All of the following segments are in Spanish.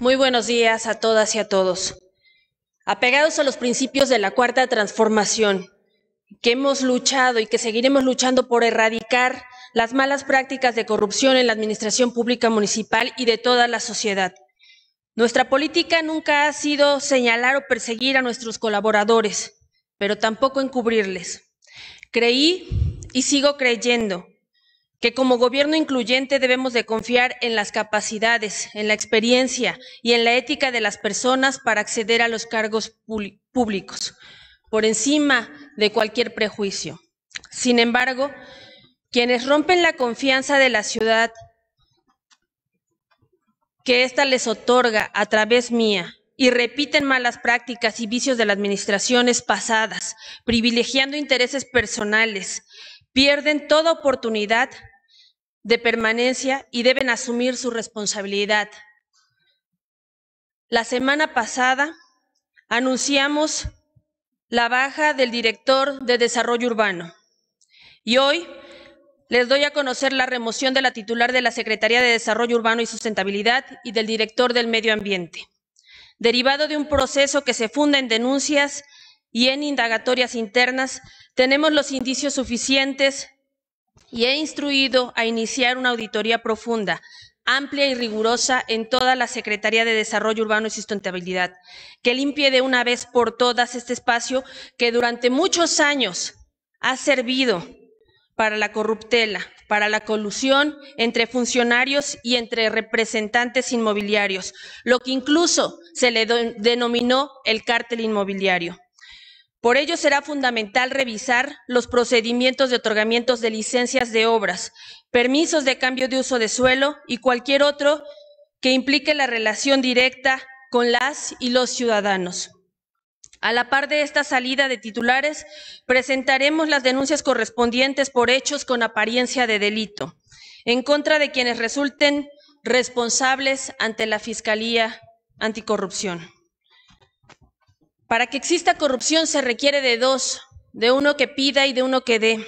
Muy buenos días a todas y a todos. Apegados a los principios de la cuarta transformación, que hemos luchado y que seguiremos luchando por erradicar las malas prácticas de corrupción en la administración pública municipal y de toda la sociedad. Nuestra política nunca ha sido señalar o perseguir a nuestros colaboradores, pero tampoco encubrirles. Creí y sigo creyendo que como gobierno incluyente debemos de confiar en las capacidades, en la experiencia y en la ética de las personas para acceder a los cargos públicos, por encima de cualquier prejuicio. Sin embargo, quienes rompen la confianza de la ciudad que ésta les otorga a través mía y repiten malas prácticas y vicios de las administraciones pasadas, privilegiando intereses personales, pierden toda oportunidad de permanencia y deben asumir su responsabilidad. La semana pasada anunciamos la baja del director de Desarrollo Urbano y hoy les doy a conocer la remoción de la titular de la Secretaría de Desarrollo Urbano y Sustentabilidad y del director del Medio Ambiente, derivado de un proceso que se funda en denuncias y en indagatorias internas, tenemos los indicios suficientes y he instruido a iniciar una auditoría profunda, amplia y rigurosa en toda la Secretaría de Desarrollo Urbano y Sustentabilidad, que limpie de una vez por todas este espacio que durante muchos años ha servido para la corruptela, para la colusión entre funcionarios y entre representantes inmobiliarios, lo que incluso se le denominó el cártel inmobiliario. Por ello será fundamental revisar los procedimientos de otorgamientos de licencias de obras, permisos de cambio de uso de suelo y cualquier otro que implique la relación directa con las y los ciudadanos. A la par de esta salida de titulares, presentaremos las denuncias correspondientes por hechos con apariencia de delito, en contra de quienes resulten responsables ante la Fiscalía Anticorrupción. Para que exista corrupción se requiere de dos, de uno que pida y de uno que dé.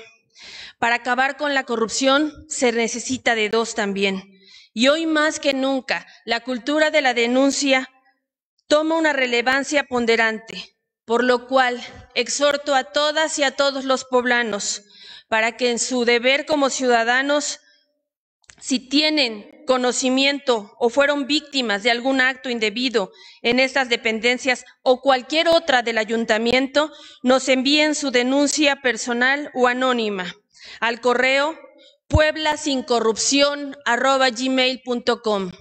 Para acabar con la corrupción se necesita de dos también. Y hoy más que nunca, la cultura de la denuncia toma una relevancia ponderante, por lo cual exhorto a todas y a todos los poblanos para que en su deber como ciudadanos, si tienen conocimiento o fueron víctimas de algún acto indebido en estas dependencias o cualquier otra del ayuntamiento, nos envíen su denuncia personal o anónima al correo pueblasincorrupción.com.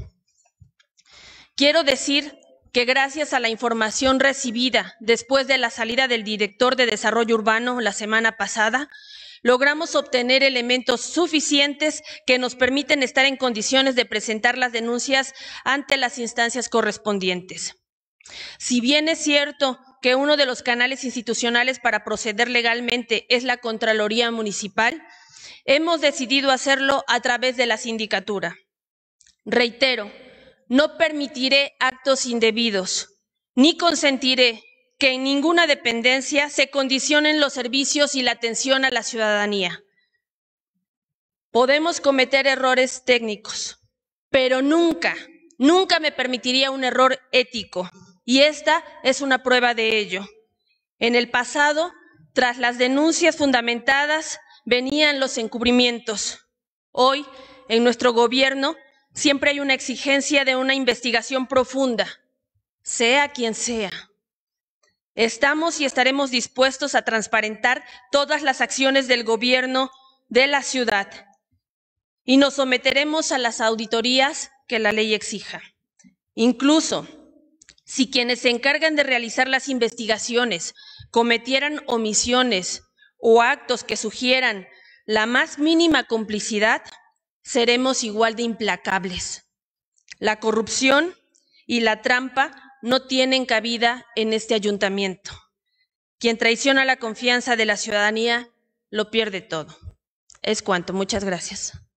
Quiero decir que gracias a la información recibida después de la salida del director de Desarrollo Urbano la semana pasada, logramos obtener elementos suficientes que nos permiten estar en condiciones de presentar las denuncias ante las instancias correspondientes. Si bien es cierto que uno de los canales institucionales para proceder legalmente es la Contraloría Municipal, hemos decidido hacerlo a través de la sindicatura. Reitero, no permitiré actos indebidos, ni consentiré que en ninguna dependencia se condicionen los servicios y la atención a la ciudadanía. Podemos cometer errores técnicos, pero nunca, nunca me permitiría un error ético. Y esta es una prueba de ello. En el pasado, tras las denuncias fundamentadas, venían los encubrimientos. Hoy, en nuestro gobierno, siempre hay una exigencia de una investigación profunda, sea quien sea. Estamos y estaremos dispuestos a transparentar todas las acciones del gobierno de la ciudad y nos someteremos a las auditorías que la ley exija. Incluso si quienes se encargan de realizar las investigaciones cometieran omisiones o actos que sugieran la más mínima complicidad, seremos igual de implacables. La corrupción y la trampa no tienen cabida en este ayuntamiento. Quien traiciona la confianza de la ciudadanía lo pierde todo. Es cuanto. Muchas gracias.